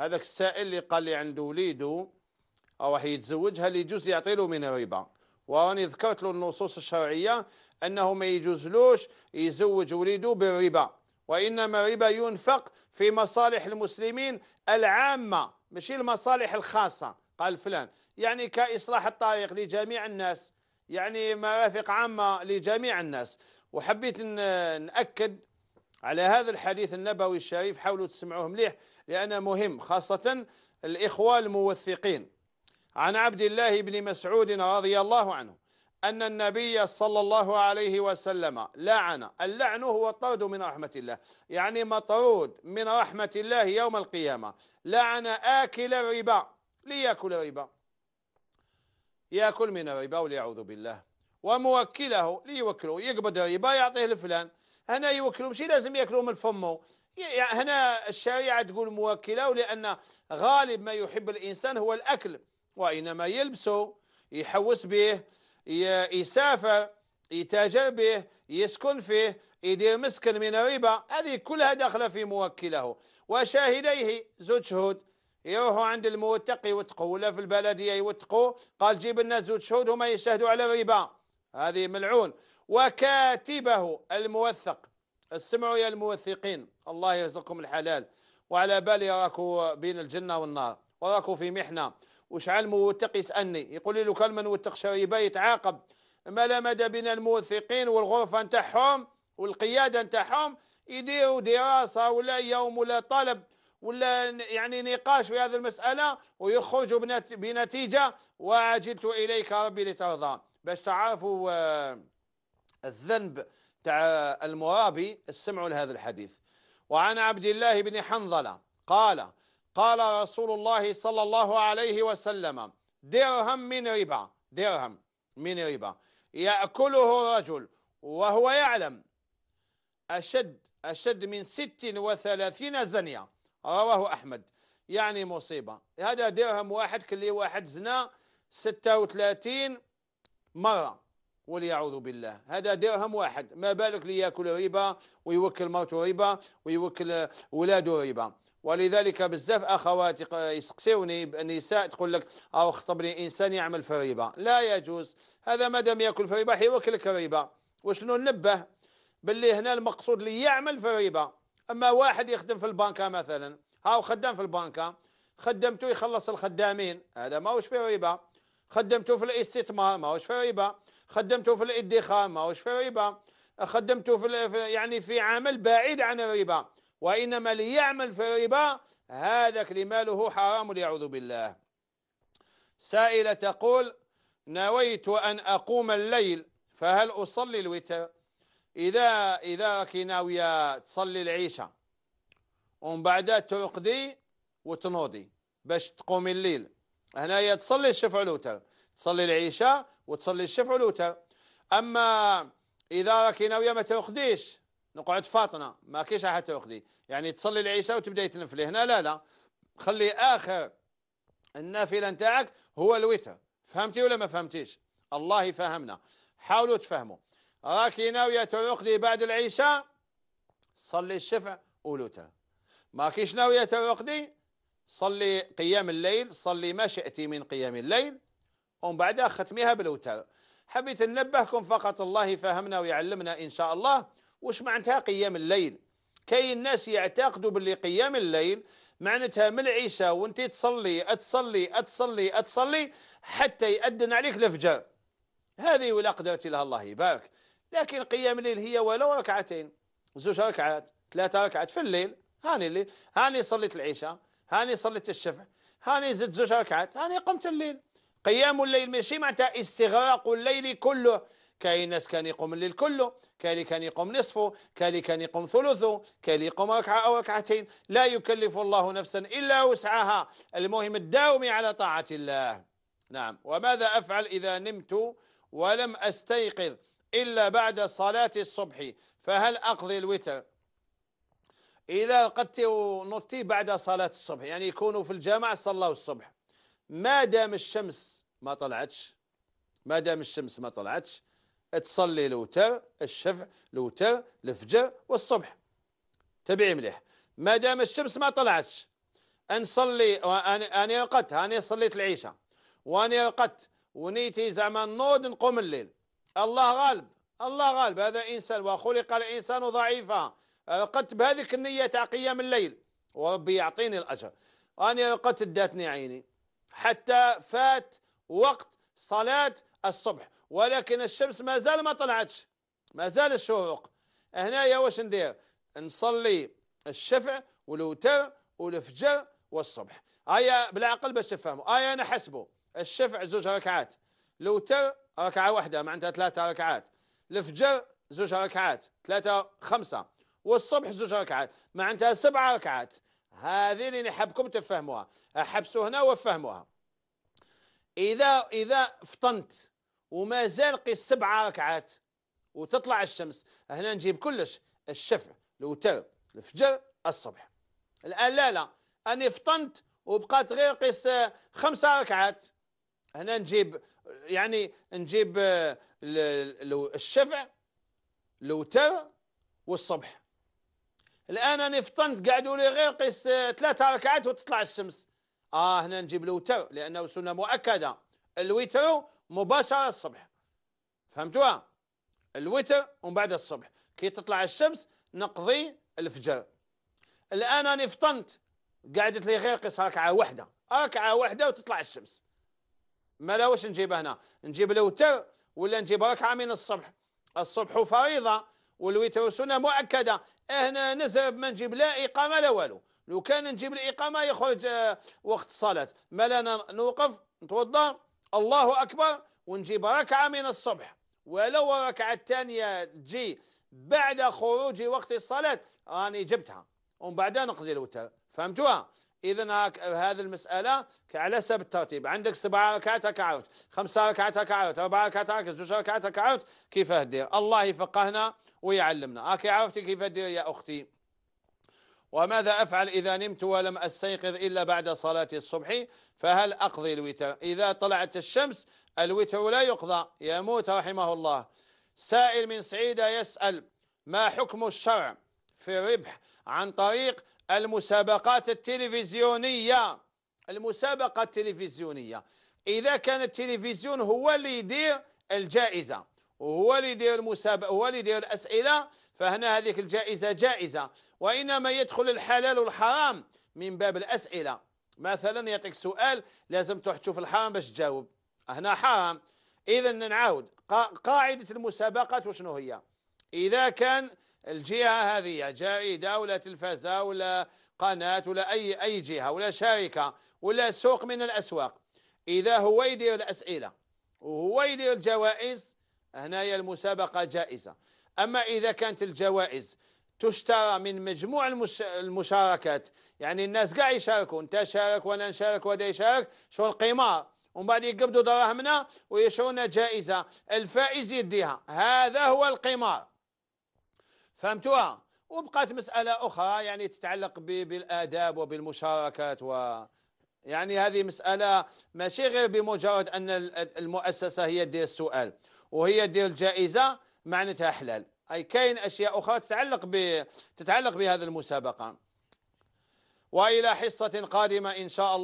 هذاك السائل اللي قال لي عنده وليده او راح يتزوجها اللي يجوز يعطي له من الربا وراني ذكرت له النصوص الشرعيه انه ما يجوزلوش يزوج وليده بالربا وانما الربا ينفق في مصالح المسلمين العامه ماشي المصالح الخاصه قال فلان يعني كاصلاح الطريق لجميع الناس يعني مرافق عامه لجميع الناس وحبيت ناكد على هذا الحديث النبوي الشريف حاولوا تسمعوه مليح لأنه مهم خاصة الإخوة الموثقين عن عبد الله بن مسعود رضي الله عنه أن النبي صلى الله عليه وسلم لعن اللعن هو الطرد من رحمة الله يعني مطرود من رحمة الله يوم القيامة لعن آكل الربا ليأكل الربا يأكل من الربا وليعوذ بالله وموكله ليوكله يقبض الربا يعطيه لفلان هنا ماشي لازم ياكلوا من فمه يعني هنا الشريعة تقول موكلة لأن غالب ما يحب الإنسان هو الأكل وإنما يلبسه يحوس به يسافر يتاجر به يسكن فيه يدير مسكن من الربا هذه كلها داخله في موكله وشاهديه زوج شهود يروحوا عند الموثق يوثقوا ولا في البلديه يوثقوا قال جيب لنا زوج شهود هما يشهدوا على الربا هذه ملعون وكاتبه الموثق استمعوا يا الموثقين الله يرزقكم الحلال وعلى بالي راكو بين الجنة والنار وراكو في محنة وشعل موثق يسألني يقول لي لو كان من وثق شريبة يتعاقب ما لا مدى بين الموثقين والغرفة نتاعهم والقيادة نتاعهم يديروا دراسة ولا يوم ولا طلب ولا يعني نقاش في هذه المسألة ويخرجوا بنتيجة وعجلت إليك ربي لترضى باش تعرفوا آه، الذنب تاع المرابي اسمعوا لهذا الحديث وعن عبد الله بن حنظلة قال قال رسول الله صلى الله عليه وسلم درهم من ربا درهم من ربا يأكله رجل وهو يعلم أشد أشد من ست وثلاثين زنية رواه أحمد يعني مصيبة هذا درهم واحد كل واحد زنا ستة وثلاثين مرة وليعوذ بالله هذا درهم واحد ما بالك ليأكل ياكل ربا ويوكل موته ربا ويوكل ولاده ربا ولذلك بزاف اخوات يسقسوني النساء تقول لك او خطبني انسان يعمل في الربا لا يجوز هذا ما دام ياكل في ربا حيوكلك ربا وشنو ننبه باللي هنا المقصود اللي يعمل في الربا اما واحد يخدم في البنكه مثلا هاو خدام في البنكه خدمته يخلص الخدامين هذا ماهوش في ربا خدمته في الاستثمار ماهوش في ربا خدمته في الادخار ما هوش في الربا خدمته في يعني في عمل بعيد عن الربا وإنما ليعمل في الربا هذاك لماله حرام ليعوذ بالله سائلة تقول نويت أن أقوم الليل فهل أصلي الوتر إذا إذا راكي ناوية تصلي العيشة ومن بعدها ترقدي وتنوضي باش تقومي الليل هنايا تصلي الشفع الوتر تصلي العشاء وتصلي الشفع والوتر أما إذا راكي ناوية ما تأخذيش نقعد فاطنة ما كيش أحد تأخذي يعني تصلي العشاء وتبدأ تنفلي هنا لا لا خلي آخر النافلة نتاعك هو الوتر فهمتي ولا ما فهمتيش الله يفهمنا حاولوا تفهموا راكي ناوية ترقدي بعد العشاء صلي الشفع والوتر ماكيش ناوية ترقدي صلي قيام الليل صلي ما شئتي من قيام الليل ومن بعدها ختميها بالوتر حبيت ننبهكم فقط الله يفهمنا ويعلمنا إن شاء الله وش معناتها قيام الليل كي الناس يعتقدوا باللي قيام الليل معناتها من العشاء وانت تصلي أتصلي أتصلي أتصلي حتى يأذن عليك الفجر هذه ولا قدرت لها الله يبارك لكن قيام الليل هي ولو ركعتين زوج ركعات ثلاثة ركعات في الليل هاني الليل هاني صليت العشاء هاني صليت الشفع هاني زدت زوج ركعات هاني قمت الليل قيام الليل ماشي معناتها استغراق الليل كله كاين ناس كان يقوم الليل كله كالي كان يقوم نصفه كالي كان يقوم ثلثه كالي يقوم ركعة أو ركعتين لا يكلف الله نفسا إلا وسعها المهم الداومي على طاعة الله نعم وماذا أفعل إذا نمت ولم أستيقظ إلا بعد صلاة الصبح فهل أقضي الوتر إذا قدت نطي بعد صلاة الصبح يعني يكونوا في الجامع صلوا الصبح ما دام الشمس ما طلعتش ما دام الشمس ما طلعتش تصلي الوتر الشفع الوتر الفجر والصبح تبعي مليح ما دام الشمس ما طلعتش نصلي انا رقدت انا صليت العيشة وانا رقدت ونيتي زعما نوض نقوم الليل الله غالب الله غالب هذا انسان وخلق الانسان ضعيفا رقدت بهذيك النيه تاع قيام الليل وربي يعطيني الاجر انا رقدت داتني عيني حتى فات وقت صلاة الصبح ولكن الشمس ما زال ما طلعتش ما زال الشروق هنايا واش ندير نصلي الشفع والوتر والفجر والصبح هيا بالعقل باش تفهموا هيا انا حسبوا الشفع زوج ركعات الوتر ركعه واحده معناتها ثلاثه ركعات الفجر زوج ركعات ثلاثه خمسه والصبح زوج ركعات معناتها سبعه ركعات هذه اللي نحبكم تفهموها حبسوا هنا وفهموها إذا إذا فطنت وما زال قيس سبع ركعات وتطلع الشمس هنا نجيب كلش الشفع الوتر الفجر الصبح الآن لا لا أني فطنت وبقات غير قيس خمسة ركعات هنا نجيب يعني نجيب الشفع الوتر والصبح الان انا فطنت قعدوا لي غير قيس آه، ثلاثه ركعات وتطلع الشمس اه هنا نجيب الوتر لانه سنه مؤكده الوتر مباشره الصبح فهمتوها الوتر ومن بعد الصبح كي تطلع الشمس نقضي الفجر الان انا فطنت قعدت لي غير قيس ركعه واحده ركعه واحده وتطلع الشمس ما لا واش نجيب هنا نجيب الوتر ولا نجيب ركعه من الصبح الصبح فريضه والوتر والسنة مؤكدة هنا نذهب ما نجيب لا إقامة لا والو لو كان نجيب الإقامة يخرج آه، وقت الصلاة ما لنا نوقف نتوضا الله أكبر ونجيب ركعة من الصبح ولو الركعه الثانية تجي بعد خروج وقت الصلاة راني جبتها ومن بعد نقضي الوتر فهمتوها إذا هذه المسألة على سبب الترتيب عندك سبع ركعات ركعات خمس ركعات ركعات أربع ركعات ركعات زوج ركعات ركعات كيف هدير الله يفقهنا ويعلمنا أكي عرفتي كيف هدير يا أختي وماذا أفعل إذا نمت ولم أستيقظ إلا بعد صلاة الصبح فهل أقضي الوتر إذا طلعت الشمس الوتر لا يقضى يموت رحمه الله سائل من سعيدة يسأل ما حكم الشرع في الربح عن طريق المسابقات التلفزيونية المسابقة التلفزيونية إذا كان التلفزيون هو اللي يدير الجائزة وهو اللي يدير المسابقة هو اللي يدير الأسئلة فهنا هذيك الجائزة جائزة وإنما يدخل الحلال والحرام من باب الأسئلة مثلا يعطيك سؤال لازم تروح تشوف الحرام باش تجاوب هنا حرام إذا نعاود قاعدة المسابقات وشنو هي إذا كان الجهة هذه جريدة ولا تلفزة ولا قناة ولا أي أي جهة ولا شركة ولا سوق من الأسواق إذا هو يدير الأسئلة وهو يدير الجوائز هنايا المسابقة جائزة أما إذا كانت الجوائز تشترى من مجموع المش... المشاركات يعني الناس كاع يشاركوا انت شارك وانا نشارك وهذا يشارك شو القمار ومن بعد يقبضوا دراهمنا ويشرونا جائزه الفائز يديها هذا هو القمار فهمتوها وبقات مسألة أخرى يعني تتعلق بالآداب وبالمشاركات و يعني هذه مسألة ماشي غير بمجرد أن المؤسسة هي دير السؤال وهي دير الجائزة معناتها حلال أي كاين أشياء أخرى تتعلق ب... تتعلق بهذه المسابقة وإلى حصة قادمة إن شاء الله